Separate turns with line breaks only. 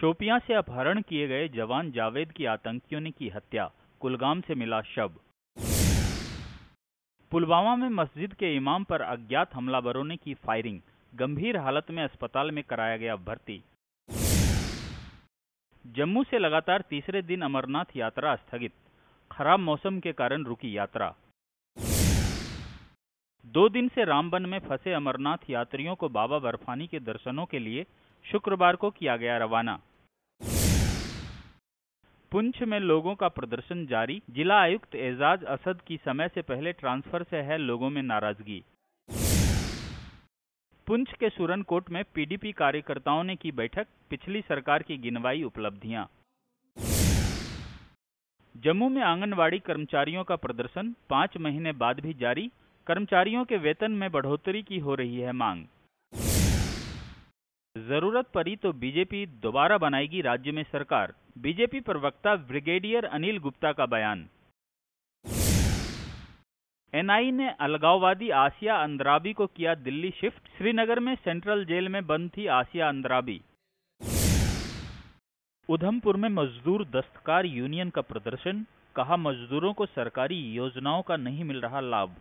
शोपियां से अपहरण किए गए जवान जावेद की आतंकियों ने की हत्या कुलगाम से मिला शव पुलवामा में मस्जिद के इमाम पर अज्ञात हमलावरों ने की फायरिंग गंभीर हालत में अस्पताल में कराया गया भर्ती जम्मू से लगातार तीसरे दिन अमरनाथ यात्रा स्थगित खराब मौसम के कारण रुकी यात्रा दो दिन से रामबन में फंसे अमरनाथ यात्रियों को बाबा बर्फानी के दर्शनों के लिए शुक्रवार को किया गया रवाना पुंछ में लोगों का प्रदर्शन जारी जिला आयुक्त एजाज असद की समय से पहले ट्रांसफर से है लोगों में नाराजगी पुंछ के सुरनकोट में पीडीपी कार्यकर्ताओं ने की बैठक पिछली सरकार की गिनवाई उपलब्धियां जम्मू में आंगनवाड़ी कर्मचारियों का प्रदर्शन पाँच महीने बाद भी जारी कर्मचारियों के वेतन में बढ़ोतरी की हो रही है मांग जरूरत पड़ी तो बीजेपी दोबारा बनाएगी राज्य में सरकार बीजेपी प्रवक्ता ब्रिगेडियर अनिल गुप्ता का बयान एनआई ने अलगाववादी आसिया अंद्राबी को किया दिल्ली शिफ्ट श्रीनगर में सेंट्रल जेल में बंद थी आसिया अंद्राबी उधमपुर में मजदूर दस्तकार यूनियन का प्रदर्शन कहा मजदूरों को सरकारी योजनाओं का नहीं मिल रहा लाभ